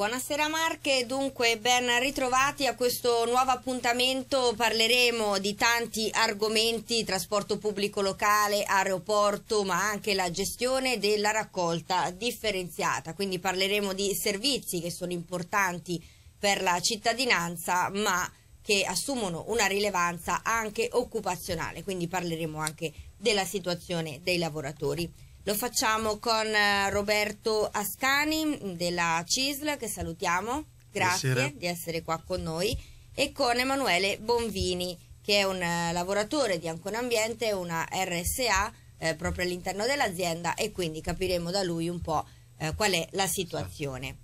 Buonasera Marche, dunque ben ritrovati a questo nuovo appuntamento. Parleremo di tanti argomenti, trasporto pubblico locale, aeroporto, ma anche la gestione della raccolta differenziata. Quindi parleremo di servizi che sono importanti per la cittadinanza, ma che assumono una rilevanza anche occupazionale. Quindi parleremo anche della situazione dei lavoratori. Lo facciamo con eh, Roberto Ascani mm, della CISL, che salutiamo, grazie Buonasera. di essere qua con noi, e con Emanuele Bonvini, che è un eh, lavoratore di Ancon Ambiente, una RSA eh, proprio all'interno dell'azienda e quindi capiremo da lui un po' eh, qual è la situazione.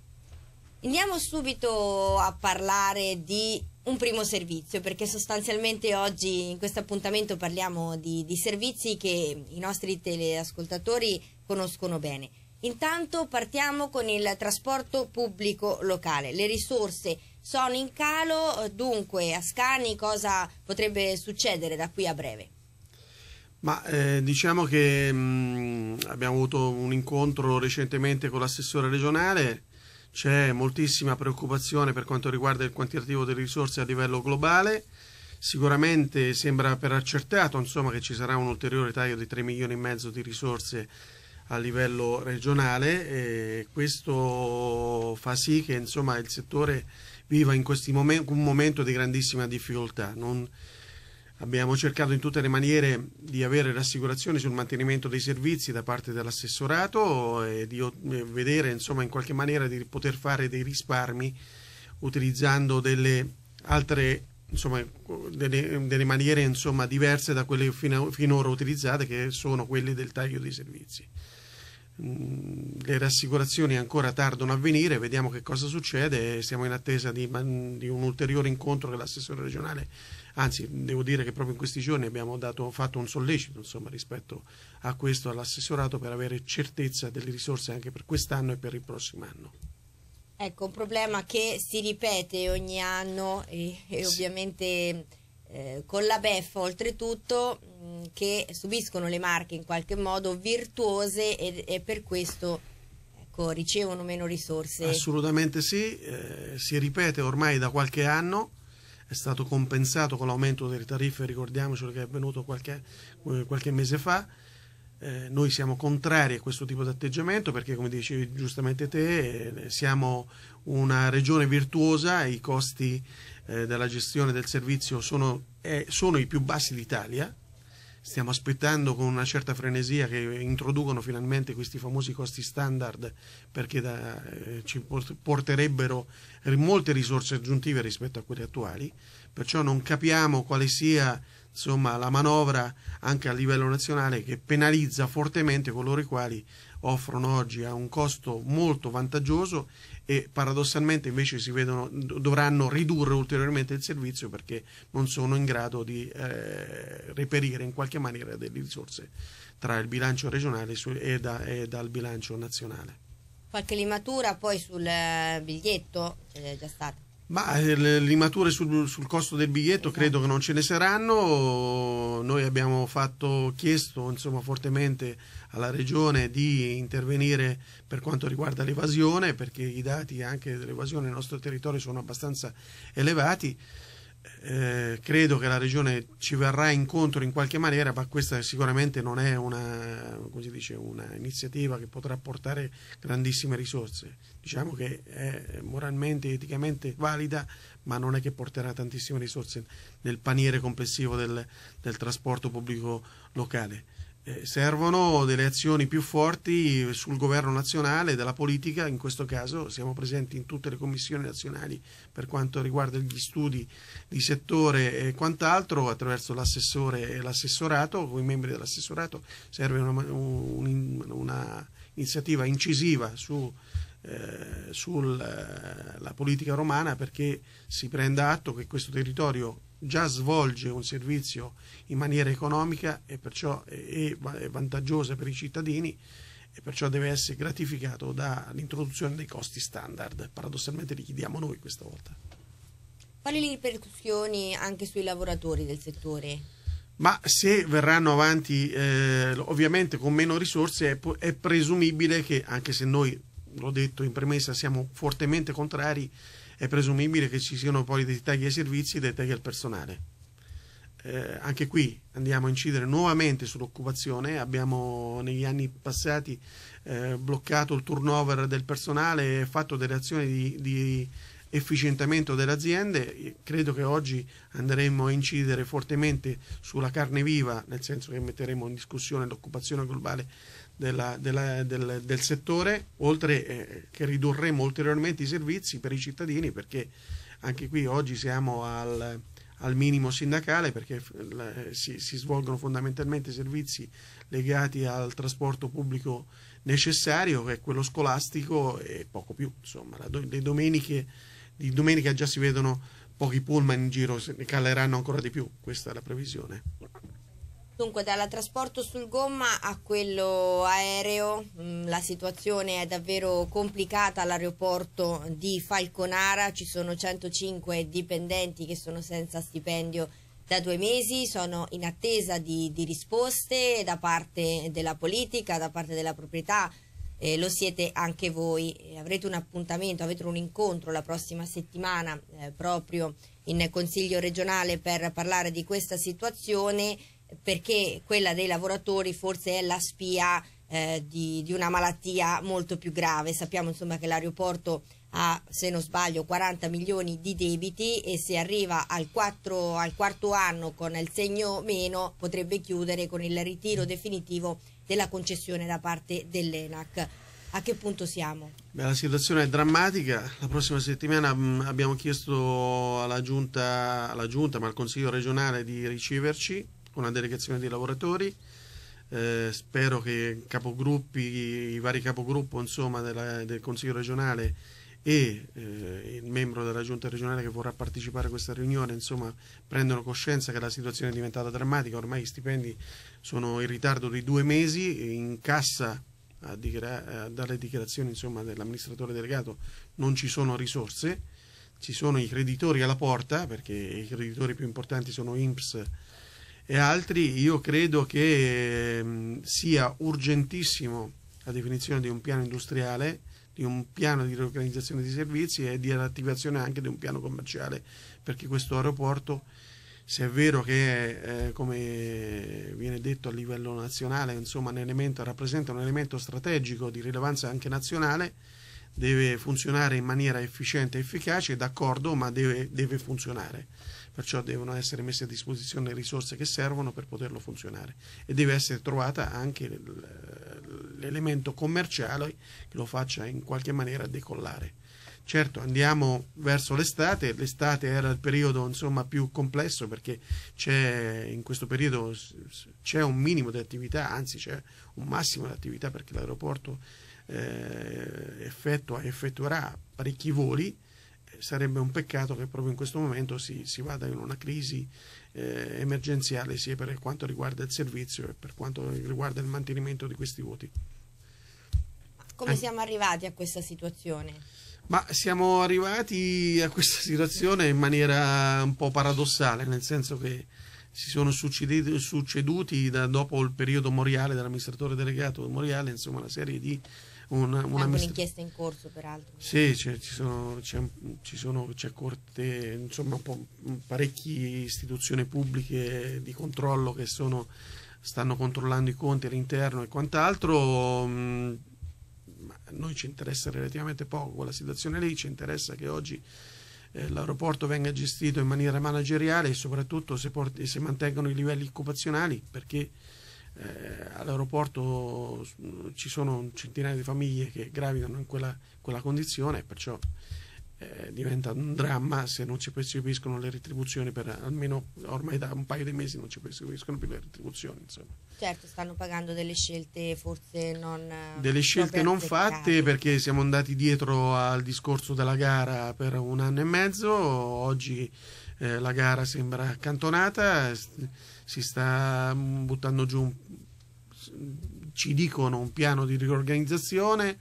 Andiamo subito a parlare di un primo servizio, perché sostanzialmente oggi in questo appuntamento parliamo di, di servizi che i nostri teleascoltatori conoscono bene. Intanto partiamo con il trasporto pubblico locale. Le risorse sono in calo, dunque a Scani cosa potrebbe succedere da qui a breve? Ma eh, diciamo che mh, mm, abbiamo avuto un incontro recentemente con l'assessore regionale c'è moltissima preoccupazione per quanto riguarda il quantitativo delle risorse a livello globale. Sicuramente sembra per accertato insomma, che ci sarà un ulteriore taglio di 3 milioni e mezzo di risorse a livello regionale e questo fa sì che insomma, il settore viva in questi momenti un momento di grandissima difficoltà. Non, Abbiamo cercato in tutte le maniere di avere rassicurazioni sul mantenimento dei servizi da parte dell'assessorato e di eh, vedere insomma, in qualche maniera di poter fare dei risparmi utilizzando delle altre insomma, delle, delle maniere insomma, diverse da quelle fino, finora utilizzate che sono quelle del taglio dei servizi. Mm, le rassicurazioni ancora tardano a venire, vediamo che cosa succede, siamo in attesa di, di un ulteriore incontro che l'assessore regionale, anzi devo dire che proprio in questi giorni abbiamo dato, fatto un sollecito insomma, rispetto a questo all'assessorato per avere certezza delle risorse anche per quest'anno e per il prossimo anno. Ecco, un problema che si ripete ogni anno e, e sì. ovviamente eh, con la beffa oltretutto Mm, che subiscono le marche in qualche modo virtuose e, e per questo ecco, ricevono meno risorse. Assolutamente sì, eh, si ripete ormai da qualche anno, è stato compensato con l'aumento delle tariffe, ricordiamocelo che è avvenuto qualche, eh, qualche mese fa. Eh, noi siamo contrari a questo tipo di atteggiamento perché, come dicevi giustamente te, eh, siamo una regione virtuosa, i costi eh, della gestione del servizio sono, eh, sono i più bassi d'Italia, stiamo aspettando con una certa frenesia che introducono finalmente questi famosi costi standard perché da, eh, ci porterebbero molte risorse aggiuntive rispetto a quelle attuali, perciò non capiamo quale sia insomma, la manovra anche a livello nazionale che penalizza fortemente coloro i quali offrono oggi a un costo molto vantaggioso e paradossalmente invece vedono, dovranno ridurre ulteriormente il servizio perché non sono in grado di eh, reperire in qualche maniera delle risorse tra il bilancio regionale e, da, e dal bilancio nazionale. Qualche limatura poi sul eh, biglietto c'è già stata? Ma eh, le limature sul, sul costo del biglietto esatto. credo che non ce ne saranno. Noi abbiamo fatto, chiesto insomma, fortemente alla Regione di intervenire per quanto riguarda l'evasione, perché i dati anche dell'evasione nel nostro territorio sono abbastanza elevati. Eh, credo che la regione ci verrà incontro in qualche maniera, ma questa sicuramente non è una, dice, una iniziativa che potrà portare grandissime risorse. Diciamo che è moralmente, eticamente valida, ma non è che porterà tantissime risorse nel paniere complessivo del, del trasporto pubblico locale. Eh, servono delle azioni più forti sul governo nazionale, della politica, in questo caso siamo presenti in tutte le commissioni nazionali per quanto riguarda gli studi di settore e quant'altro, attraverso l'assessore e l'assessorato, con i membri dell'assessorato serve una, un, una iniziativa incisiva su eh, sulla politica romana perché si prenda atto che questo territorio già svolge un servizio in maniera economica e perciò è, è vantaggiosa per i cittadini e perciò deve essere gratificato dall'introduzione dei costi standard. Paradossalmente li chiediamo noi questa volta. Quali le ripercussioni anche sui lavoratori del settore? Ma se verranno avanti eh, ovviamente con meno risorse è, è presumibile che, anche se noi, l'ho detto in premessa, siamo fortemente contrari, è presumibile che ci siano poi dei tagli ai servizi e dei tagli al personale. Eh, anche qui andiamo a incidere nuovamente sull'occupazione, abbiamo negli anni passati eh, bloccato il turnover del personale e fatto delle azioni di, di efficientamento delle aziende, credo che oggi andremo a incidere fortemente sulla carne viva, nel senso che metteremo in discussione l'occupazione globale della, della, del, del, settore, oltre eh, che ridurremo ulteriormente i servizi per i cittadini perché anche qui oggi siamo al, al minimo sindacale perché eh, si, si, svolgono fondamentalmente servizi legati al trasporto pubblico necessario che è quello scolastico e poco più, insomma, do, le domeniche, di domenica già si vedono pochi pullman in giro, se ne caleranno ancora di più, questa è la previsione. Dunque, dal trasporto sul gomma a quello aereo, mm, la situazione è davvero complicata all'aeroporto di Falconara, ci sono 105 dipendenti che sono senza stipendio da due mesi, sono in attesa di, di risposte da parte della politica, da parte della proprietà, eh, lo siete anche voi, avrete un appuntamento, avete un incontro la prossima settimana eh, proprio in Consiglio regionale per parlare di questa situazione perché quella dei lavoratori forse è la spia eh, di, di, una malattia molto più grave. Sappiamo insomma che l'aeroporto ha, se non sbaglio, 40 milioni di debiti e se arriva al, 4, al quarto anno con il segno meno potrebbe chiudere con il ritiro definitivo della concessione da parte dell'ENAC. A che punto siamo? Beh, la situazione è drammatica. La prossima settimana mh, mm, abbiamo chiesto alla giunta, alla giunta, ma al Consiglio regionale di riceverci una delegazione di lavoratori. Eh, spero che i vari capogruppo insomma, della, del Consiglio regionale e eh, il membro della giunta regionale che vorrà partecipare a questa riunione insomma, prendono coscienza che la situazione è diventata drammatica, ormai i stipendi sono in ritardo di due mesi, in cassa dichiara dalle dichiarazioni dell'amministratore delegato non ci sono risorse, ci sono i creditori alla porta perché i creditori più importanti sono INPS e altri, io credo che mm, sia urgentissimo la definizione di un piano industriale, di un piano di riorganizzazione di servizi e di attivazione anche di un piano commerciale, perché questo aeroporto, se è vero che, eh, come viene detto a livello nazionale, insomma, un elemento, rappresenta un elemento strategico di rilevanza anche nazionale, deve funzionare in maniera efficiente e efficace, d'accordo, ma deve, deve funzionare perciò devono essere messe a disposizione le risorse che servono per poterlo funzionare e deve essere trovata anche l'elemento commerciale che lo faccia in qualche maniera decollare. Certo, andiamo verso l'estate, l'estate era il periodo insomma, più complesso perché in questo periodo c'è un minimo di attività, anzi c'è un massimo di attività perché l'aeroporto eh, effettua, effettuerà parecchi voli, sarebbe un peccato che proprio in questo momento si, si vada in una crisi eh, emergenziale sia per quanto riguarda il servizio e per quanto riguarda il mantenimento di questi voti. Come eh. siamo arrivati a questa situazione? Ma siamo arrivati a questa situazione in maniera un po' paradossale, nel senso che si sono succediti, succeduti da, dopo il periodo moriale dell'amministratore delegato moriale, insomma, una serie di una, una un'inchiesta in corso peraltro. Sì, cioè, ci sono, c'è, ci sono, c'è corte, insomma parecchie istituzioni pubbliche di controllo che sono, stanno controllando i conti all'interno e quant'altro. Mh, mm, a noi ci interessa relativamente poco quella situazione lì, ci interessa che oggi eh, l'aeroporto venga gestito in maniera manageriale e soprattutto se, porti, se mantengono i livelli occupazionali perché eh, all'aeroporto mm, ci sono centinaia di famiglie che gravitano in quella, quella condizione, perciò eh, diventa un dramma se non ci percepiscono le retribuzioni per almeno ormai da un paio di mesi non ci percepiscono più le retribuzioni insomma. certo stanno pagando delle scelte forse non delle scelte non fatte perché siamo andati dietro al discorso della gara per un anno e mezzo oggi eh, la gara sembra accantonata si sta mm, buttando giù, un, ci dicono, un piano di riorganizzazione,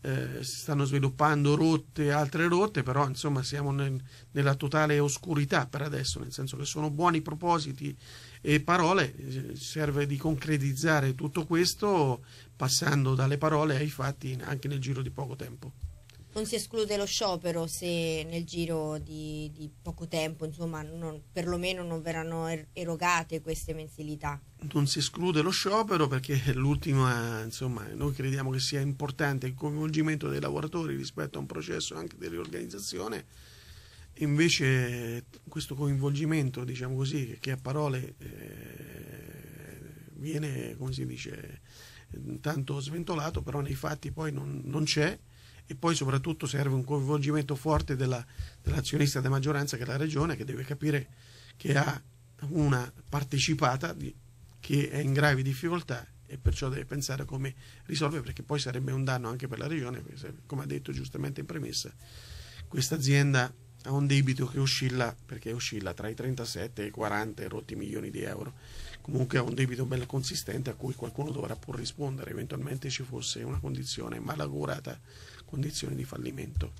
eh, si stanno sviluppando rotte, altre rotte, però insomma siamo nel, nella totale oscurità per adesso, nel senso che sono buoni propositi e parole, eh, serve di concretizzare tutto questo passando dalle parole ai fatti anche nel giro di poco tempo non si esclude lo sciopero se nel giro di, di poco tempo, insomma, non, perlomeno non verranno er erogate queste mensilità. Non si esclude lo sciopero perché l'ultima, insomma, noi crediamo che sia importante il coinvolgimento dei lavoratori rispetto a un processo anche di riorganizzazione. Invece questo coinvolgimento, diciamo così, che a parole eh, viene, come si dice, tanto sventolato, però nei fatti poi non, non c'è e poi soprattutto serve un coinvolgimento forte della, dell'azionista della maggioranza che è la regione che deve capire che ha una partecipata di, che è in gravi difficoltà e perciò deve pensare a come risolvere perché poi sarebbe un danno anche per la regione come ha detto giustamente in premessa questa azienda ha un debito che oscilla perché oscilla tra i 37 e i 40 rotti milioni di euro comunque ha un debito bello consistente a cui qualcuno dovrà pur rispondere eventualmente ci fosse una condizione malaugurata condizioni di fallimento.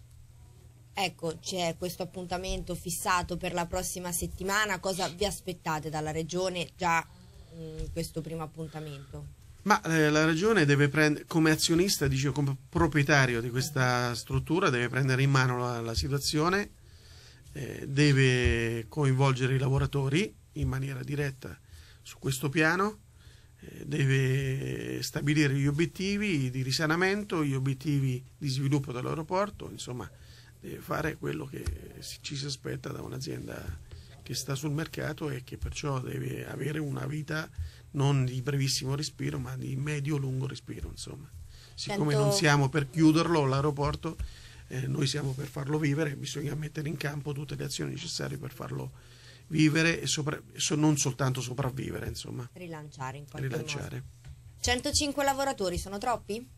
Ecco, c'è questo appuntamento fissato per la prossima settimana, cosa vi aspettate dalla Regione già in mm, questo primo appuntamento? Ma eh, la Regione deve prendere, come azionista, dice, come proprietario di questa struttura, deve prendere in mano la, la situazione, eh, deve coinvolgere i lavoratori in maniera diretta su questo piano deve stabilire gli obiettivi di risanamento, gli obiettivi di sviluppo dell'aeroporto, insomma deve fare quello che ci si aspetta da un'azienda che sta sul mercato e che perciò deve avere una vita non di brevissimo respiro ma di medio-lungo respiro. Insomma. Siccome Sento... non siamo per chiuderlo l'aeroporto, eh, noi siamo per farlo vivere, bisogna mettere in campo tutte le azioni necessarie per farlo vivere vivere e sopra, non soltanto sopravvivere, insomma. Rilanciare in qualche Rilanciare. Modo. 105 lavoratori sono troppi?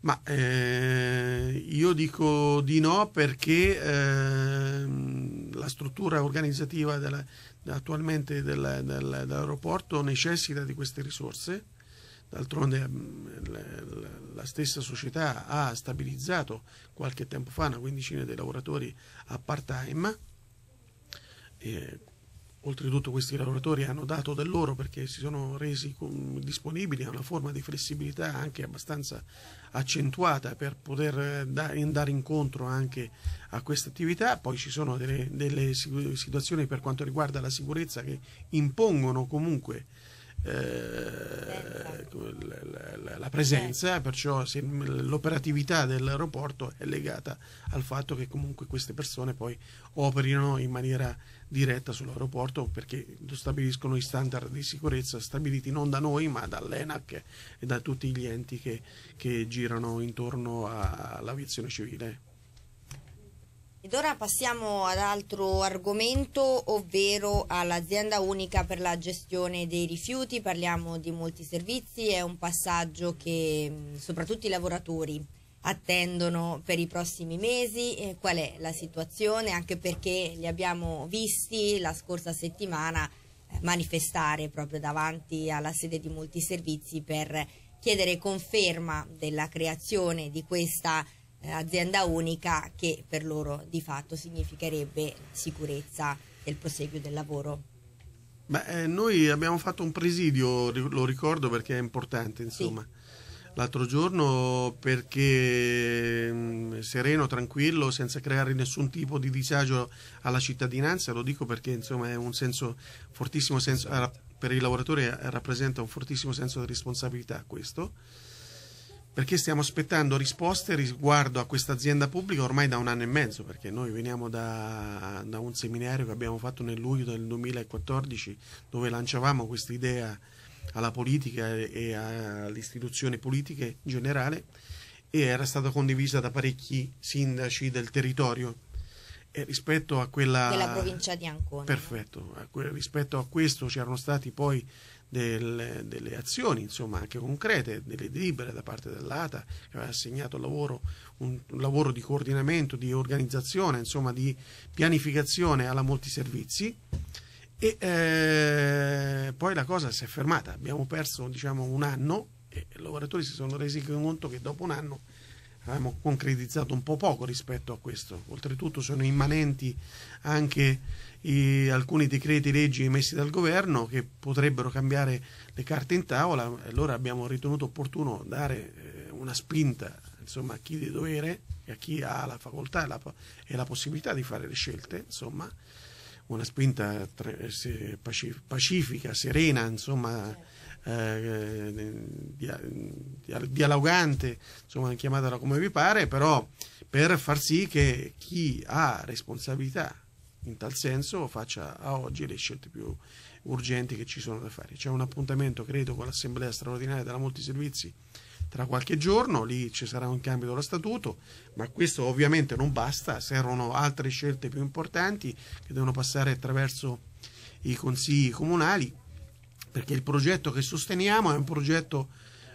Ma eh, io dico di no perché eh, la struttura organizzativa della, attualmente della, della, dell'aeroporto necessita di queste risorse. D'altronde mm, la stessa società ha stabilizzato qualche tempo fa una quindicina di lavoratori a part time e, oltretutto questi lavoratori hanno dato del loro perché si sono resi disponibili a una forma di flessibilità anche abbastanza accentuata per poter eh, andare incontro anche a questa attività. Poi ci sono delle, delle situazioni per quanto riguarda la sicurezza che impongono comunque eh, la, presenza, eh. perciò l'operatività dell'aeroporto è legata al fatto che comunque queste persone poi operino in maniera diretta sull'aeroporto perché stabiliscono i standard di sicurezza stabiliti non da noi ma dall'ENAC e da tutti gli enti che, che girano intorno all'aviazione civile. Ed ora passiamo ad altro argomento, ovvero all'azienda unica per la gestione dei rifiuti. Parliamo di molti servizi, è un passaggio che mm, soprattutto i lavoratori attendono per i prossimi mesi. Eh, qual è la situazione? Anche perché li abbiamo visti la scorsa settimana eh, manifestare proprio davanti alla sede di molti servizi per chiedere conferma della creazione di questa azienda eh, azienda unica che per loro di fatto significherebbe sicurezza del proseguio del lavoro. Beh, noi abbiamo fatto un presidio, lo ricordo perché è importante, insomma. Sì. L'altro giorno perché mm, sereno, tranquillo, senza creare nessun tipo di disagio alla cittadinanza, lo dico perché insomma è un senso fortissimo senso, eh, per i lavoratori eh, rappresenta un fortissimo senso di responsabilità questo perché stiamo aspettando risposte riguardo a questa azienda pubblica ormai da un anno e mezzo, perché noi veniamo da, da un seminario che abbiamo fatto nel luglio del 2014 dove lanciavamo questa idea alla politica e alle istituzioni politiche in generale e era stata condivisa da parecchi sindaci del territorio. E rispetto a quella... Della provincia di Ancona. Perfetto, rispetto a questo c'erano stati poi del, delle azioni, insomma, anche concrete, delle delibere da parte dell'ATA che aveva assegnato lavoro, un, un, lavoro di coordinamento, di organizzazione, insomma, di pianificazione alla multiservizi. E eh, poi la cosa si è fermata, abbiamo perso diciamo, un anno e i lavoratori si sono resi conto che dopo un anno abbiamo concretizzato un po' poco rispetto a questo. Oltretutto sono immanenti anche i, alcuni decreti leggi emessi dal governo che potrebbero cambiare le carte in tavola, allora abbiamo ritenuto opportuno dare eh, una spinta insomma, a chi di dovere e a chi ha la facoltà e la, e la possibilità di fare le scelte, insomma, una spinta pacifica, serena, insomma, eh, eh dialogante, insomma chiamatela come vi pare, però per far sì che chi ha responsabilità in tal senso faccia a oggi le scelte più urgenti che ci sono da fare. C'è un appuntamento, credo, con l'assemblea straordinaria della Molti Servizi tra qualche giorno, lì ci sarà un cambio dello statuto, ma questo ovviamente non basta, servono altre scelte più importanti che devono passare attraverso i consigli comunali perché il progetto che sosteniamo è un progetto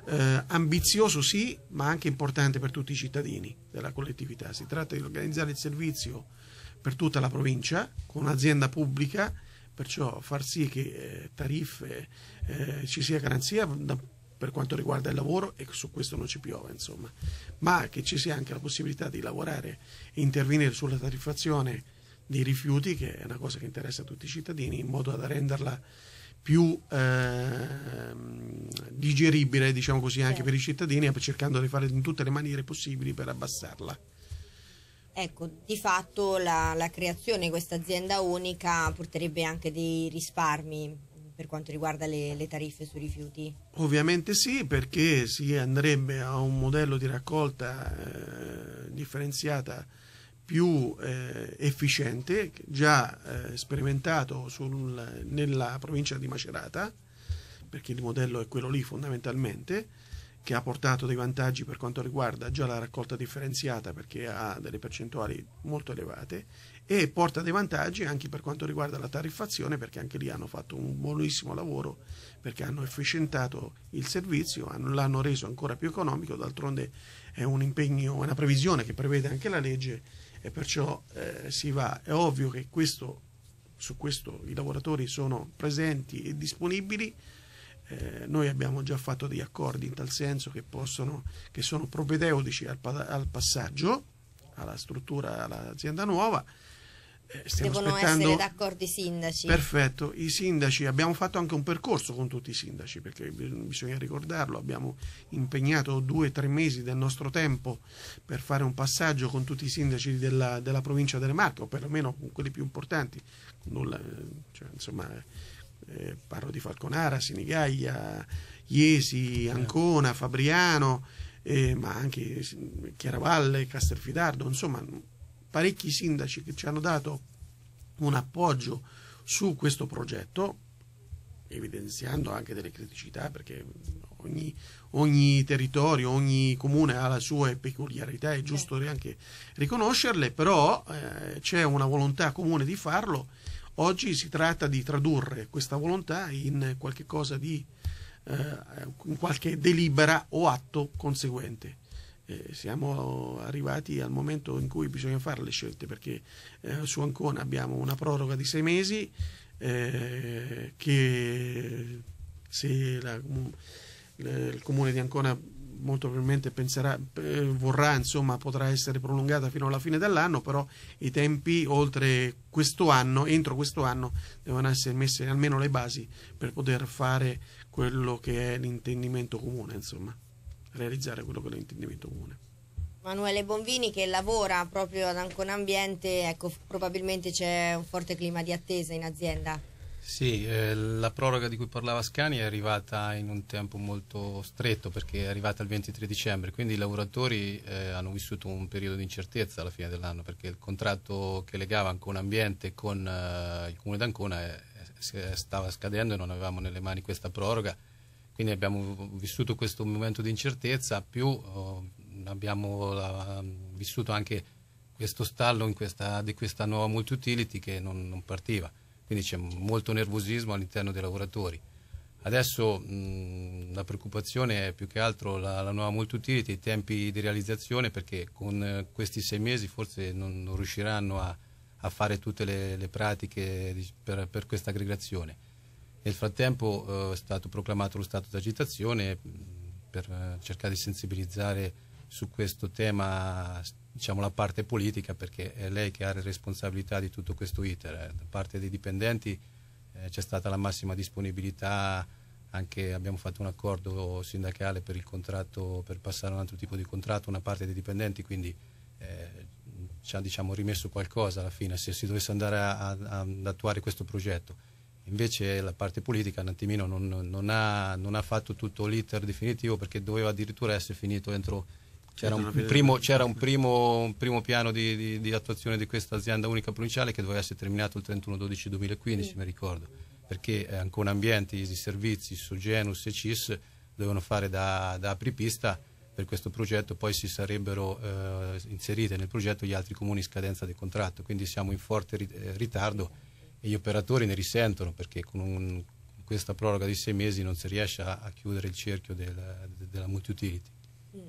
eh, ambizioso sì, ma anche importante per tutti i cittadini della collettività. Si tratta di organizzare il servizio per tutta la provincia con un'azienda pubblica, perciò far sì che eh, tariffe eh, ci sia garanzia da, per quanto riguarda il lavoro e su questo non ci piove, insomma, ma che ci sia anche la possibilità di lavorare e intervenire sulla tariffazione dei rifiuti, che è una cosa che interessa a tutti i cittadini, in modo da renderla più eh, digeribile, diciamo così, anche sì. per i cittadini, cercando di fare in tutte le maniere possibili per abbassarla. Ecco, di fatto la, la creazione di questa azienda unica porterebbe anche dei risparmi per quanto riguarda le, le, tariffe sui rifiuti? Ovviamente sì, perché si andrebbe a un modello di raccolta eh, differenziata più eh, efficiente, già eh, sperimentato sul, nella provincia di Macerata, perché il modello è quello lì fondamentalmente, che ha portato dei vantaggi per quanto riguarda già la raccolta differenziata perché ha delle percentuali molto elevate e porta dei vantaggi anche per quanto riguarda la tariffazione perché anche lì hanno fatto un buonissimo lavoro perché hanno efficientato il servizio, l'hanno reso ancora più economico, d'altronde è un impegno, è una previsione che prevede anche la legge e perciò eh, si va. È ovvio che questo, su questo i lavoratori sono presenti e disponibili. Eh, noi abbiamo già fatto degli accordi in tal senso che, possono, che sono propedeutici al, al passaggio alla struttura, all'azienda nuova eh, stiamo Devono aspettando... essere d'accordo i sindaci. Perfetto, i sindaci, abbiamo fatto anche un percorso con tutti i sindaci perché bisogna ricordarlo, abbiamo impegnato due o tre mesi del nostro tempo per fare un passaggio con tutti i sindaci della, della provincia delle Marche o perlomeno con quelli più importanti, Nulla, eh, cioè, insomma, eh, parlo di Falconara, Sinigaglia, Iesi, certo. Ancona, Fabriano, eh, ma anche Chiaravalle, Castelfidardo, insomma parecchi sindaci che ci hanno dato un appoggio su questo progetto, evidenziando anche delle criticità perché ogni, ogni territorio, ogni comune ha le sue peculiarità, è giusto certo. anche riconoscerle, però eh, c'è una volontà comune di farlo. Oggi si tratta di tradurre questa volontà in qualche cosa di eh, in qualche delibera o atto conseguente eh, siamo arrivati al momento in cui bisogna fare le scelte perché eh, su Ancona abbiamo una proroga di sei mesi eh, che se la, il comune di Ancona molto probabilmente penserà, eh, vorrà, insomma, potrà essere prolungata fino alla fine dell'anno, però i tempi oltre questo anno, entro questo anno, devono essere messe almeno le basi per poter fare quello che è l'intendimento comune, insomma realizzare quello che è l'intendimento comune. Emanuele Bonvini che lavora proprio ad Ancona Ambiente, ecco, probabilmente c'è un forte clima di attesa in azienda. Sì, eh, la proroga di cui parlava Scani è arrivata in un tempo molto stretto perché è arrivata il 23 dicembre, quindi i lavoratori eh, hanno vissuto un periodo di incertezza alla fine dell'anno perché il contratto che legava Ancona Ambiente con eh, il comune d'Ancona stava scadendo e non avevamo nelle mani questa proroga quindi abbiamo vissuto questo momento di incertezza, più eh, abbiamo la, vissuto anche questo stallo questa, di questa nuova multi-utility che non, non partiva. Quindi c'è molto nervosismo all'interno dei lavoratori. Adesso mh, la preoccupazione è più che altro la, la nuova multi-utility, i tempi di realizzazione, perché con eh, questi sei mesi forse non, non riusciranno a, a, fare tutte le, le pratiche di, per, per questa aggregazione. Nel frattempo eh, è stato proclamato lo stato d'agitazione mm, per eh, cercare di sensibilizzare su questo tema diciamo, la parte politica perché è lei che ha la responsabilità di tutto questo iter. Eh. Da parte dei dipendenti c'è stata la massima disponibilità anche abbiamo fatto un accordo sindacale per, contratto, per passare a un altro tipo di contratto una parte dei dipendenti quindi eh, ci ha diciamo, rimesso qualcosa alla fine se si dovesse andare a, a, ad attuare questo progetto Invece la parte politica un attimino non, non, ha, non ha, fatto tutto l'iter definitivo perché doveva addirittura essere finito entro... C'era, un, un, primo, c'era un, primo, un primo, piano di, di, di, attuazione di questa azienda unica provinciale che doveva essere terminato il 31-12-2015, sì. mi ricordo, perché ancora ambienti, i servizi su Genus e CIS dovevano fare da, da apripista per questo progetto, poi si sarebbero eh, inserite nel progetto gli altri comuni in scadenza del contratto, quindi siamo in forte eh, ritardo gli operatori ne risentono perché con, un, questa proroga di sei mesi non si riesce a, a chiudere il cerchio della, della multi-utility. Mm.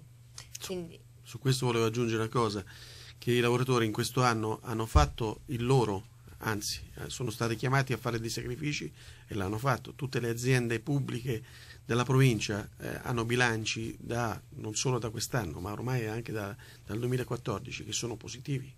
Quindi... Su, su questo volevo aggiungere una cosa, che i lavoratori in questo anno hanno fatto il loro anzi eh, sono stati chiamati a fare dei sacrifici e l'hanno fatto. Tutte le aziende pubbliche della provincia eh, hanno bilanci da, non solo da quest'anno ma ormai anche da, dal 2014 che sono positivi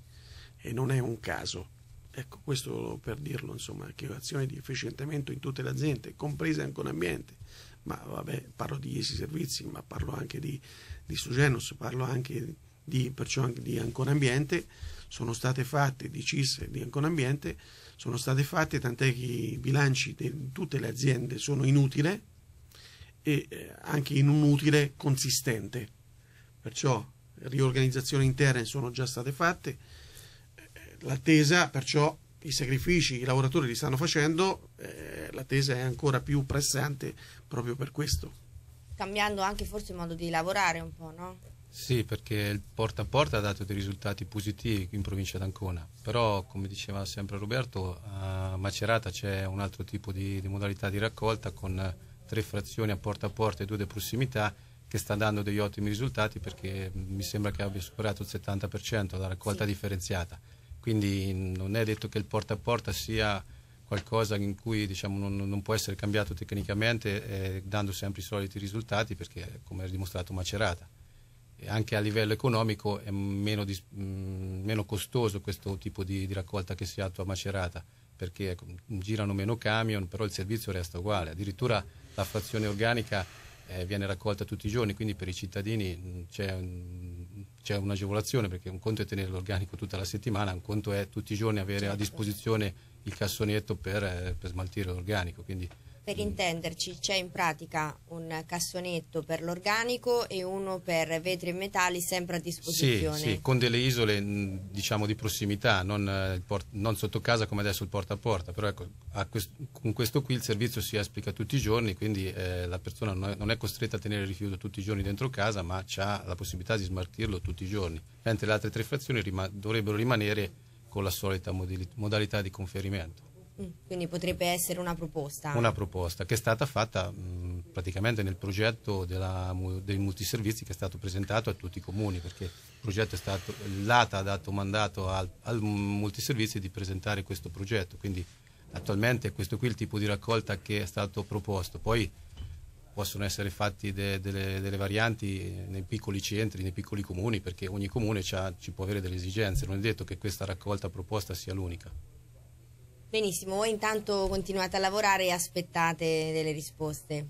e non è un caso. Ecco, questo per dirlo, insomma, che azioni di efficientamento in tutte le aziende, comprese anche un ambiente, ma vabbè, parlo di Iesi Servizi, ma parlo anche di, di Sugenos, parlo anche di, perciò anche di Ancona Ambiente, sono state fatte, di CIS e di Ancona Ambiente, sono state fatte, tant'è che i bilanci di tutte le aziende sono in e eh, anche in un utile consistente. Perciò riorganizzazioni interne sono già state fatte, L'attesa, perciò i sacrifici i lavoratori li stanno facendo, eh, l'attesa è ancora più pressante proprio per questo. Cambiando anche forse il modo di lavorare un po', no? Sì, perché il porta a porta ha dato dei risultati positivi in provincia d'Ancona, però come diceva sempre Roberto, a Macerata c'è un altro tipo di, di, modalità di raccolta con tre frazioni a porta a porta e due di prossimità che sta dando degli ottimi risultati perché mm, mi sembra che abbia superato il 70% la raccolta sì. differenziata quindi non è detto che il porta a porta sia qualcosa in cui diciamo, non, non, può essere cambiato tecnicamente eh, dando sempre i soliti risultati perché come ha dimostrato Macerata e anche a livello economico è meno, dis, mh, mm, meno costoso questo tipo di, di, raccolta che si attua a Macerata perché ecco, girano meno camion però il servizio resta uguale addirittura la frazione organica eh, viene raccolta tutti i giorni, quindi per i cittadini mm, c'è, un, c'è, un'agevolazione perché un conto è tenere l'organico tutta la settimana, un conto è tutti i giorni avere a certo. disposizione il cassonetto per, eh, per smaltire l'organico. Quindi per intenderci c'è in pratica un cassonetto per l'organico e uno per vetri e metalli sempre a disposizione. Sì, sì con delle isole mm, diciamo, di prossimità, non, eh, non, sotto casa come adesso il porta a porta, però ecco, a quest con questo qui il servizio si esplica tutti i giorni, quindi eh, la persona non è, non è, costretta a tenere il rifiuto tutti i giorni dentro casa, ma ha la possibilità di smartirlo tutti i giorni, mentre le altre tre frazioni rima dovrebbero rimanere con la solita modalità di conferimento. Quindi potrebbe essere una proposta. Una proposta che è stata fatta mh, mm, praticamente nel progetto della, dei multiservizi che è stato presentato a tutti i comuni, perché il progetto è stato, l'ATA ha dato mandato al, al multiservizi di presentare questo progetto, quindi attualmente questo qui è il tipo di raccolta che è stato proposto. Poi possono essere fatti de, delle, delle, varianti nei piccoli centri, nei piccoli comuni, perché ogni comune ci può avere delle esigenze, non è detto che questa raccolta proposta sia l'unica. Benissimo, voi intanto continuate a lavorare e aspettate delle risposte.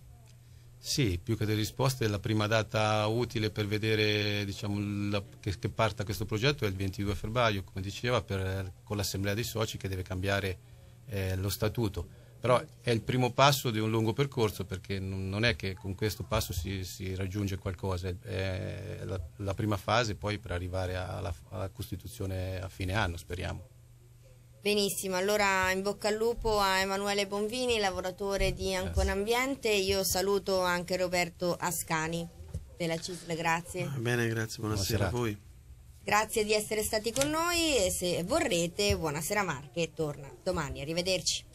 Sì, più che delle risposte, la prima data utile per vedere diciamo, la, che, che, parta questo progetto è il 22 febbraio, come diceva, per, con l'assemblea dei soci che deve cambiare eh, lo statuto. Però è il primo passo di un lungo percorso perché non è che con questo passo si, si raggiunge qualcosa, è la, la, prima fase poi per arrivare alla, alla Costituzione a fine anno, speriamo. Benissimo, allora in bocca al lupo a Emanuele Bonvini, lavoratore di Ancon Ambiente, io saluto anche Roberto Ascani della CISL, grazie. Ah, bene, grazie, buonasera, buonasera. a voi. Grazie di essere stati con noi e se vorrete, buonasera Marche, torna domani, arrivederci.